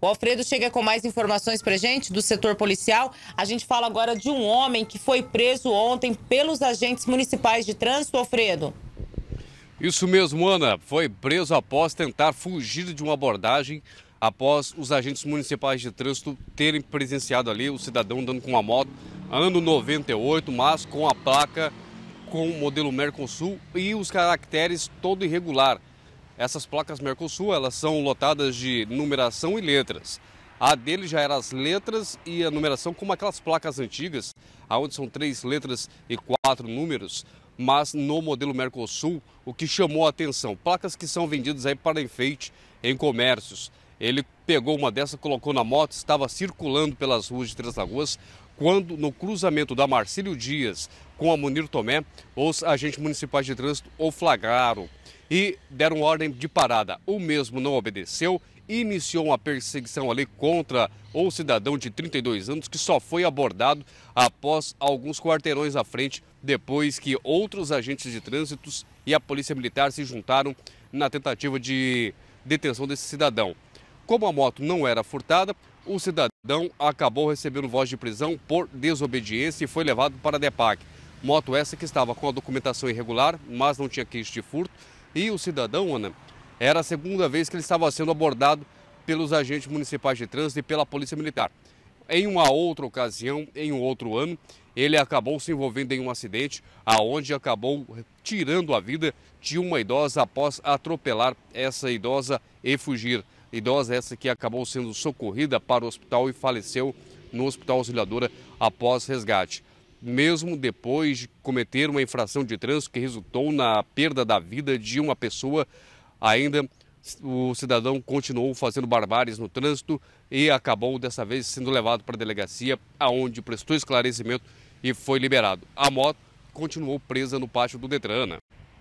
O Alfredo chega com mais informações para gente do setor policial. A gente fala agora de um homem que foi preso ontem pelos agentes municipais de trânsito, Alfredo. Isso mesmo, Ana. Foi preso após tentar fugir de uma abordagem após os agentes municipais de trânsito terem presenciado ali o cidadão andando com uma moto ano 98, mas com a placa com o modelo Mercosul e os caracteres todo irregular. Essas placas Mercosul, elas são lotadas de numeração e letras. A dele já eram as letras e a numeração, como aquelas placas antigas, onde são três letras e quatro números. Mas no modelo Mercosul, o que chamou a atenção? Placas que são vendidas aí para enfeite em comércios. Ele pegou uma dessa, colocou na moto, estava circulando pelas ruas de Três Lagoas, quando no cruzamento da Marcílio Dias com a Munir Tomé, os agentes municipais de trânsito o flagraram e deram ordem de parada. O mesmo não obedeceu, iniciou uma perseguição ali contra um cidadão de 32 anos que só foi abordado após alguns quarteirões à frente, depois que outros agentes de trânsito e a polícia militar se juntaram na tentativa de detenção desse cidadão. Como a moto não era furtada, o cidadão acabou recebendo voz de prisão por desobediência e foi levado para a DEPAC. Moto essa que estava com a documentação irregular, mas não tinha queixa de furto e o cidadão, Ana, era a segunda vez que ele estava sendo abordado pelos agentes municipais de trânsito e pela Polícia Militar. Em uma outra ocasião, em um outro ano, ele acabou se envolvendo em um acidente aonde acabou tirando a vida de uma idosa após atropelar essa idosa e fugir. Idosa essa que acabou sendo socorrida para o hospital e faleceu no Hospital Auxiliadora após resgate mesmo depois de cometer uma infração de trânsito que resultou na perda da vida de uma pessoa, ainda o cidadão continuou fazendo barbáries no trânsito e acabou dessa vez sendo levado para a delegacia, aonde prestou esclarecimento e foi liberado. A moto continuou presa no pátio do Detran. Né?